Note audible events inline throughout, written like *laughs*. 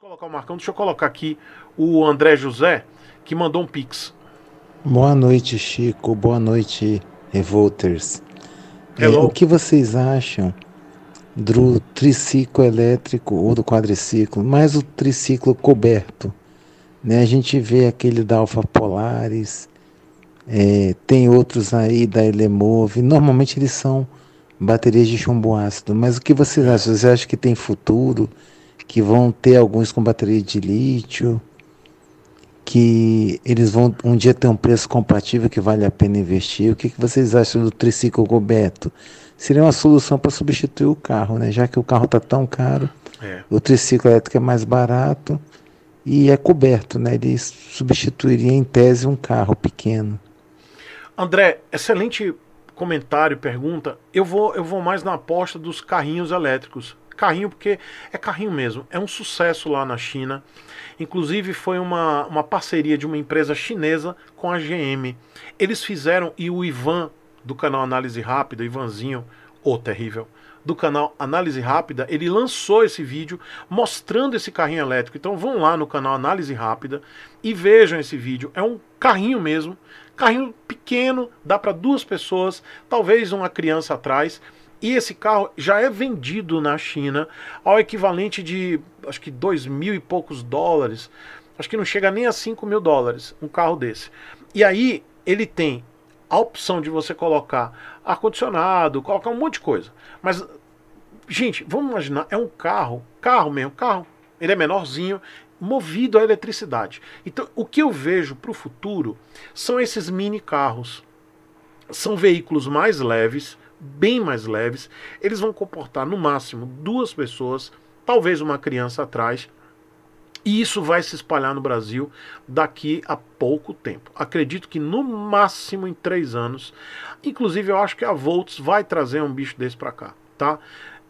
colocar o Marcão, deixa eu colocar aqui o André José, que mandou um pix. Boa noite, Chico. Boa noite, Revolters. É, o que vocês acham do triciclo elétrico ou do quadriciclo, mais o triciclo coberto? Né? A gente vê aquele da Alfa Polaris, é, tem outros aí da Elemove. Normalmente eles são baterias de chumbo ácido, mas o que vocês acham? Vocês acham que tem futuro? que vão ter alguns com bateria de lítio, que eles vão um dia ter um preço compatível que vale a pena investir. O que, que vocês acham do triciclo coberto? Seria uma solução para substituir o carro, né? Já que o carro está tão caro, é. o triciclo elétrico é mais barato e é coberto, né? Ele substituiria em tese um carro pequeno. André, excelente comentário, pergunta. Eu vou, eu vou mais na aposta dos carrinhos elétricos carrinho, porque é carrinho mesmo. É um sucesso lá na China. Inclusive, foi uma, uma parceria de uma empresa chinesa com a GM. Eles fizeram, e o Ivan, do canal Análise Rápida, Ivanzinho, ô oh, terrível, do canal Análise Rápida, ele lançou esse vídeo mostrando esse carrinho elétrico. Então vão lá no canal Análise Rápida e vejam esse vídeo. É um carrinho mesmo, carrinho pequeno, dá para duas pessoas, talvez uma criança atrás, e esse carro já é vendido na China ao equivalente de acho que dois mil e poucos dólares. Acho que não chega nem a cinco mil dólares um carro desse. E aí ele tem a opção de você colocar ar-condicionado, colocar um monte de coisa. Mas, gente, vamos imaginar, é um carro, carro mesmo, carro. Ele é menorzinho, movido à eletricidade. Então, o que eu vejo para o futuro são esses mini carros. São veículos mais leves, bem mais leves, eles vão comportar no máximo duas pessoas, talvez uma criança atrás, e isso vai se espalhar no Brasil daqui a pouco tempo. Acredito que no máximo em três anos. Inclusive, eu acho que a Volts vai trazer um bicho desse para cá, tá?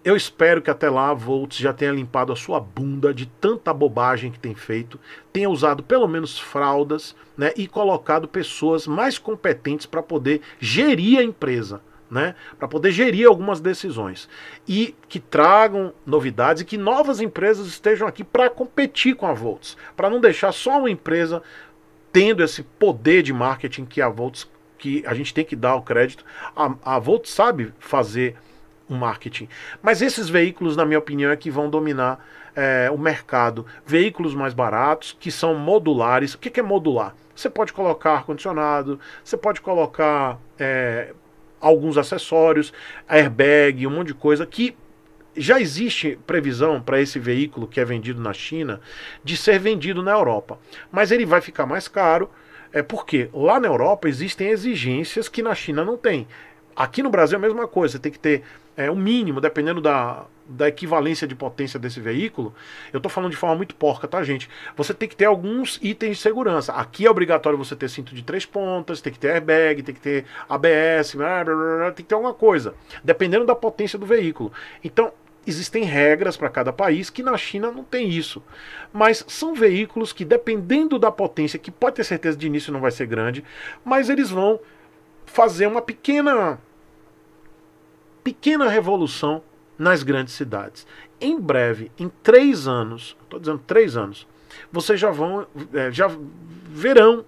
Eu espero que até lá a Volts já tenha limpado a sua bunda de tanta bobagem que tem feito, tenha usado pelo menos fraldas né, e colocado pessoas mais competentes para poder gerir a empresa né, para poder gerir algumas decisões e que tragam novidades e que novas empresas estejam aqui para competir com a Volts, para não deixar só uma empresa tendo esse poder de marketing que a Volts que a gente tem que dar o crédito. A, a Volts sabe fazer o marketing, mas esses veículos, na minha opinião, é que vão dominar é, o mercado. Veículos mais baratos que são modulares. O que, que é modular? Você pode colocar ar-condicionado, você pode colocar é, alguns acessórios, airbag, um monte de coisa que já existe previsão para esse veículo que é vendido na China de ser vendido na Europa, mas ele vai ficar mais caro. É porque lá na Europa existem exigências que na China não tem. Aqui no Brasil é a mesma coisa, você tem que ter é, um mínimo, dependendo da, da equivalência de potência desse veículo. Eu estou falando de forma muito porca, tá, gente? Você tem que ter alguns itens de segurança. Aqui é obrigatório você ter cinto de três pontas, tem que ter airbag, tem que ter ABS, blá, blá, blá, tem que ter alguma coisa, dependendo da potência do veículo. Então, existem regras para cada país que na China não tem isso. Mas são veículos que, dependendo da potência, que pode ter certeza de início não vai ser grande, mas eles vão fazer uma pequena pequena revolução nas grandes cidades. Em breve, em três anos, estou dizendo três anos, vocês já vão, é, já verão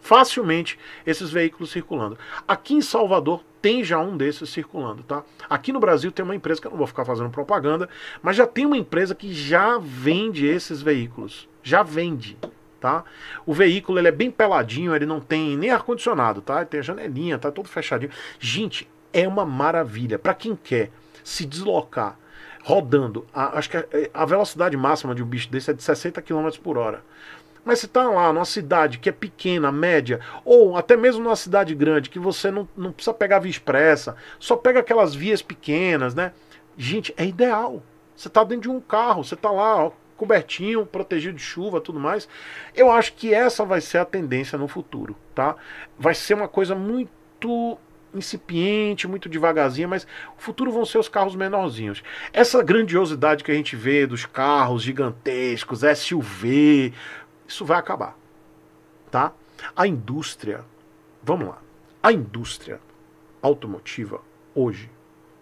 facilmente esses veículos circulando. Aqui em Salvador tem já um desses circulando, tá? Aqui no Brasil tem uma empresa que eu não vou ficar fazendo propaganda, mas já tem uma empresa que já vende esses veículos, já vende. Tá? O veículo ele é bem peladinho, ele não tem nem ar-condicionado, tá? Ele tem a janelinha, tá todo fechadinho. Gente, é uma maravilha. Para quem quer se deslocar rodando, a, acho que a, a, velocidade máxima de um bicho desse é de 60 km por hora. Mas se está lá numa cidade que é pequena, média, ou até mesmo numa cidade grande, que você não, não precisa pegar via expressa, só pega aquelas vias pequenas, né? Gente, é ideal. Você está dentro de um carro, você está lá, ó, cobertinho, protegido de chuva, tudo mais. Eu acho que essa vai ser a tendência no futuro, tá? Vai ser uma coisa muito incipiente, muito devagarzinho, mas o futuro vão ser os carros menorzinhos. Essa grandiosidade que a gente vê dos carros gigantescos, SUV, isso vai acabar, tá? A indústria, vamos lá, a indústria automotiva hoje,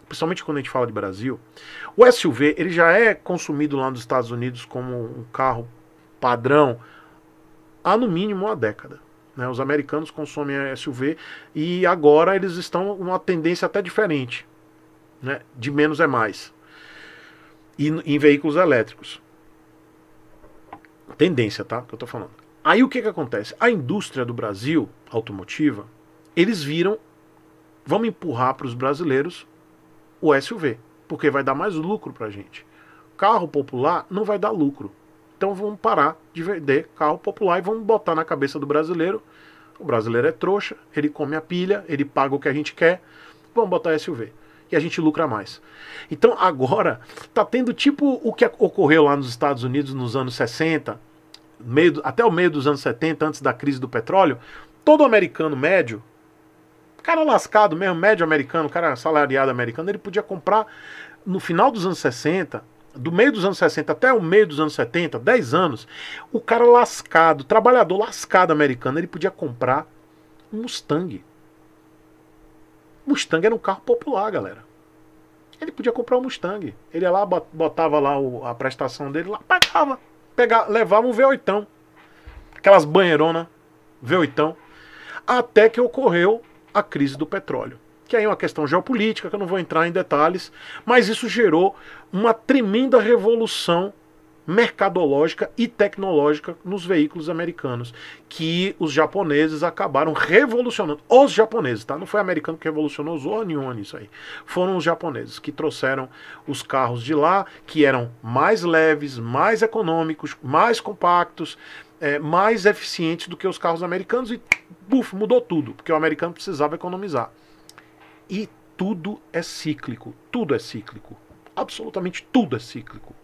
principalmente quando a gente fala de Brasil, o SUV ele já é consumido lá nos Estados Unidos como um carro padrão há no mínimo uma década. Né? Os americanos consomem SUV e agora eles estão uma tendência até diferente, né? de menos é mais, e em veículos elétricos. Tendência, tá? Que eu tô falando. Aí o que que acontece? A indústria do Brasil automotiva, eles viram, vamos empurrar para os brasileiros o SUV, porque vai dar mais lucro para gente. Carro popular não vai dar lucro. Então vamos parar de vender carro popular e vamos botar na cabeça do brasileiro. O brasileiro é trouxa, ele come a pilha, ele paga o que a gente quer. Vamos botar SUV. E a gente lucra mais. Então agora tá tendo tipo o que ocorreu lá nos Estados Unidos nos anos 60, meio, até o meio dos anos 70, antes da crise do petróleo. Todo americano médio cara lascado mesmo, médio americano, cara salariado americano, ele podia comprar no final dos anos 60 do meio dos anos 60 até o meio dos anos 70, 10 anos, o cara lascado, trabalhador lascado americano, ele podia comprar um Mustang. Mustang era um carro popular, galera. Ele podia comprar um Mustang. Ele ia lá, botava lá a prestação dele, lá pagava. Pegava, levava um V8. Aquelas banheironas, V8. Até que ocorreu a crise do petróleo que aí é uma questão geopolítica que eu não vou entrar em detalhes, mas isso gerou uma tremenda revolução mercadológica e tecnológica nos veículos americanos, que os japoneses acabaram revolucionando. Os japoneses, tá? Não foi americano que revolucionou zorra nenhuma isso aí. Foram os japoneses que trouxeram os carros de lá, que eram mais leves, mais econômicos, mais compactos, é, mais eficientes do que os carros americanos e, buf, mudou tudo, porque o americano precisava economizar. E tudo é cíclico. Tudo é cíclico. Absolutamente tudo é cíclico.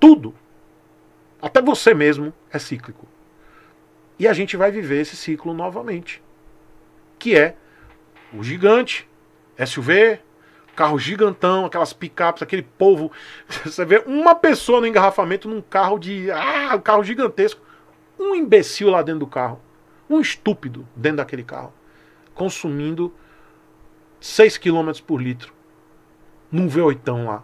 Tudo. Até você mesmo é cíclico. E a gente vai viver esse ciclo novamente. Que é o gigante, SUV, carro gigantão, aquelas picapes, aquele povo. *laughs* Você vê uma pessoa no engarrafamento num carro de. Ah, um carro gigantesco. Um imbecil lá dentro do carro. Um estúpido dentro daquele carro. Consumindo 6 km por litro. Num V8 lá.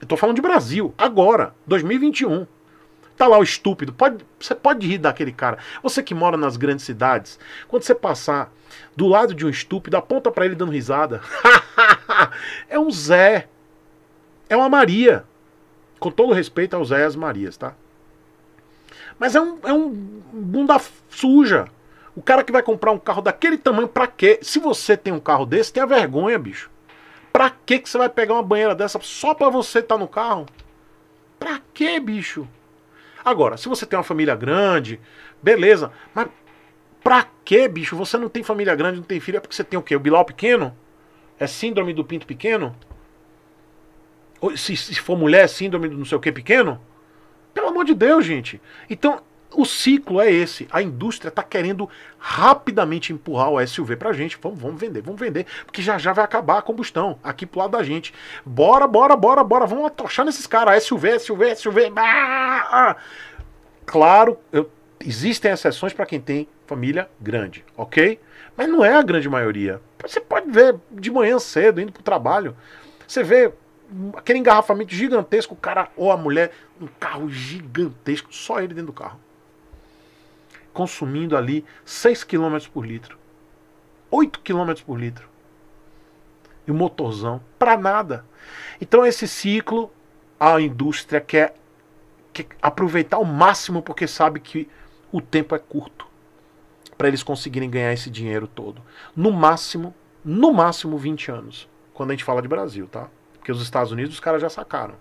Eu tô falando de Brasil, agora, 2021. Tá lá o estúpido. Pode, você pode rir daquele cara. Você que mora nas grandes cidades, quando você passar do lado de um estúpido, aponta para ele dando risada. *laughs* é um Zé. É uma Maria. Com todo respeito aos Zé e às Marias, tá? Mas é um, é um bunda suja. O cara que vai comprar um carro daquele tamanho, pra quê? Se você tem um carro desse, tenha vergonha, bicho. Pra quê que você vai pegar uma banheira dessa só pra você estar tá no carro? Pra quê, bicho? Agora, se você tem uma família grande, beleza, mas pra quê, bicho? Você não tem família grande, não tem filho, é porque você tem o quê? O bilau pequeno? É síndrome do pinto pequeno? Ou, se, se for mulher, é síndrome do não sei o que pequeno? Pelo amor de Deus, gente. Então, o ciclo é esse. A indústria está querendo rapidamente empurrar o SUV para a gente. Vamos, vamos vender, vamos vender, porque já já vai acabar a combustão aqui pro lado da gente. Bora, bora, bora, bora, vamos atochar nesses caras. SUV, SUV, SUV. Ah! Claro, eu, existem exceções para quem tem família grande, ok? Mas não é a grande maioria. Você pode ver de manhã cedo, indo para o trabalho, você vê aquele engarrafamento gigantesco, o cara ou a mulher, um carro gigantesco, só ele dentro do carro consumindo ali 6 km por litro, 8 km por litro. E o motorzão, para nada. Então esse ciclo, a indústria quer, quer aproveitar ao máximo porque sabe que o tempo é curto para eles conseguirem ganhar esse dinheiro todo. No máximo, no máximo 20 anos. Quando a gente fala de Brasil, tá? Porque os Estados Unidos os caras já sacaram.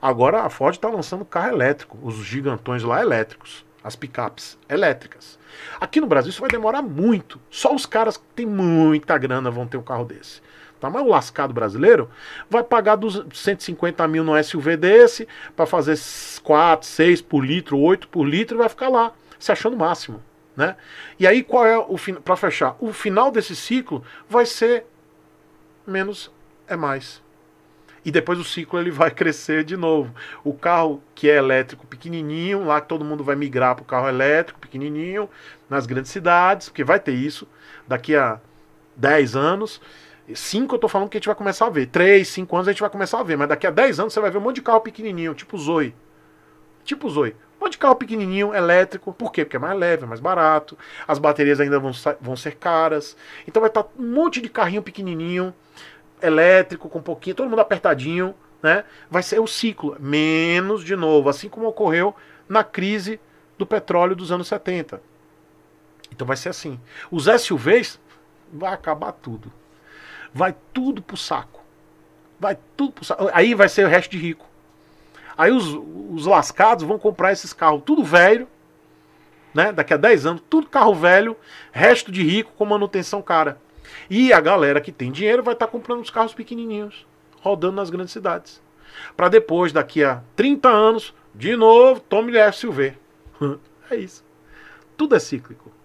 Agora a Ford está lançando carro elétrico, os gigantões lá elétricos as picapes elétricas. Aqui no Brasil isso vai demorar muito. Só os caras que têm muita grana vão ter um carro desse. Tá? Mas o lascado brasileiro vai pagar dos 150 mil no SUV desse para fazer 4, 6 por litro, 8 por litro e vai ficar lá, se achando o máximo. Né? E aí qual é o para fechar? O final desse ciclo vai ser menos é mais e depois o ciclo ele vai *laughs* crescer de novo. O carro que é elétrico pequenininho, lá que todo mundo vai migrar para o carro elétrico pequenininho nas grandes cidades, porque vai ter isso daqui a 10 anos. 5 eu tô falando que a gente vai começar a ver. 3, 5 anos a gente vai começar a ver, mas daqui a 10 anos você vai ver um monte de carro pequenininho, tipo Zoe. Tipo Zoe. Um monte de carro pequenininho, elétrico. Por quê? Porque é mais leve, é mais barato. As baterias ainda vão, vão ser caras. Então vai estar tá um monte de carrinho pequenininho elétrico com um pouquinho, todo mundo apertadinho, né? Vai ser o ciclo, menos de novo, assim como ocorreu na crise do petróleo dos anos 70. Então vai ser assim. Os SUVs vai acabar tudo. Vai tudo pro saco. Vai tudo pro saco. Aí vai ser o resto de rico. Aí os, os lascados vão comprar esses carros tudo velho, né? Daqui a 10 anos, tudo carro velho, resto de rico com manutenção cara. E a galera que tem dinheiro vai estar tá comprando os carros pequenininhos, rodando nas grandes cidades. Para depois, daqui a 30 anos, de novo, tome SUV. *laughs* é isso. Tudo é cíclico.